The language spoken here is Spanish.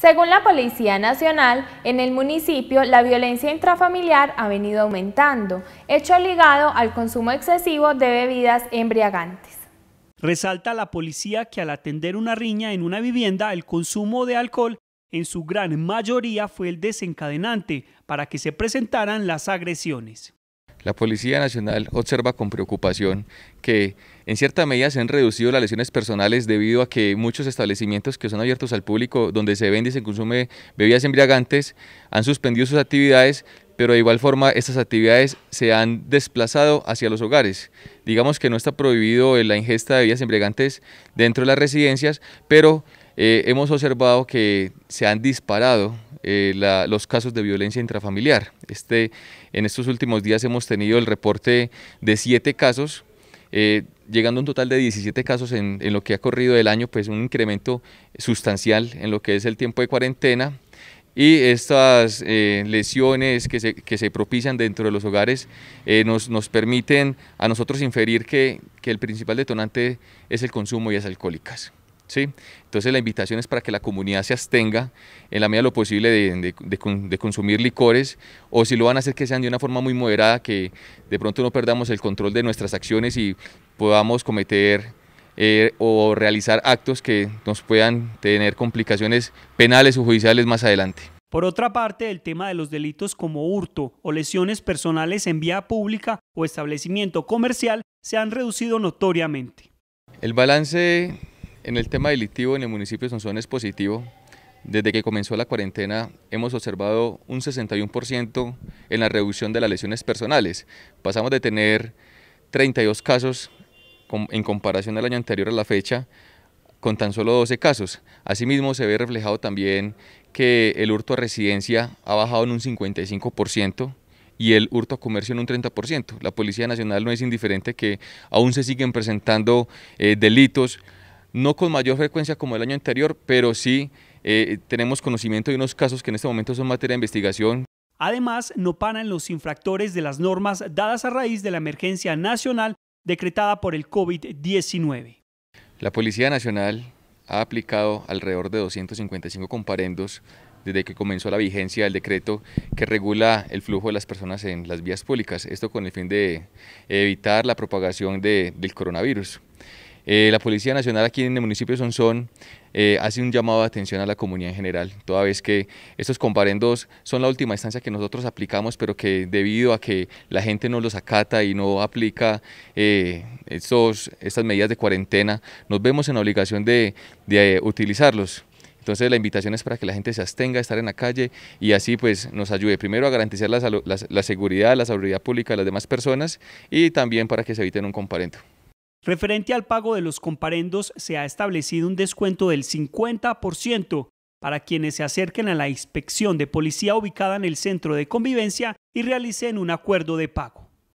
Según la Policía Nacional, en el municipio la violencia intrafamiliar ha venido aumentando, hecho ligado al consumo excesivo de bebidas embriagantes. Resalta la policía que al atender una riña en una vivienda, el consumo de alcohol en su gran mayoría fue el desencadenante para que se presentaran las agresiones. La Policía Nacional observa con preocupación que en cierta medida se han reducido las lesiones personales debido a que muchos establecimientos que son abiertos al público donde se vende y se consume bebidas embriagantes han suspendido sus actividades, pero de igual forma estas actividades se han desplazado hacia los hogares. Digamos que no está prohibido la ingesta de bebidas embriagantes dentro de las residencias, pero eh, hemos observado que se han disparado eh, los casos de violencia intrafamiliar. Este, en estos últimos días hemos tenido el reporte de siete casos, eh, llegando a un total de 17 casos en, lo que ha corrido el año, pues un incremento sustancial en lo que es el tiempo de cuarentena. Y estas lesiones que se, que propician dentro de los hogares nos, permiten a nosotros inferir que, el principal detonante es el consumo y las alcohólicas. Entonces la invitación es para que la comunidad se abstenga en la medida de lo posible de, consumir licores o si lo van a hacer que sean de una forma muy moderada, que de pronto no perdamos el control de nuestras acciones y podamos cometer eh, o realizar actos que nos puedan tener complicaciones penales o judiciales más adelante. Por otra parte, el tema de los delitos como hurto o lesiones personales en vía pública o establecimiento comercial se han reducido notoriamente. El balance en el tema delictivo en el municipio de Sonsón es positivo. Desde que comenzó la cuarentena hemos observado un 61% en la reducción de las lesiones personales. Pasamos de tener 32 casos en comparación al año anterior a la fecha con tan solo 12 casos. Asimismo se ve reflejado también que el hurto a residencia ha bajado en un 55% y el hurto a comercio en un 30%. La Policía Nacional no es indiferente que aún se siguen presentando eh, delitos no con mayor frecuencia como el año anterior, pero sí eh, tenemos conocimiento de unos casos que en este momento son materia de investigación. Además, no paran los infractores de las normas dadas a raíz de la emergencia nacional decretada por el COVID-19. La Policía Nacional ha aplicado alrededor de 255 comparendos desde que comenzó la vigencia del decreto que regula el flujo de las personas en las vías públicas, esto con el fin de evitar la propagación del coronavirus. Eh, la Policía Nacional aquí en el municipio de Sonsón eh, hace un llamado de atención a la comunidad en general, toda vez que estos comparendos son la última instancia que nosotros aplicamos, pero que debido a que la gente no los acata y no aplica eh, estas medidas de cuarentena, nos vemos en la obligación de, utilizarlos. Entonces la invitación es para que la gente se abstenga de estar en la calle y así pues nos ayude primero a garantizar la, la seguridad, la seguridad pública de las demás personas y también para que se eviten un comparendo. Referente al pago de los comparendos, se ha establecido un descuento del 50% para quienes se acerquen a la inspección de policía ubicada en el centro de convivencia y realicen un acuerdo de pago.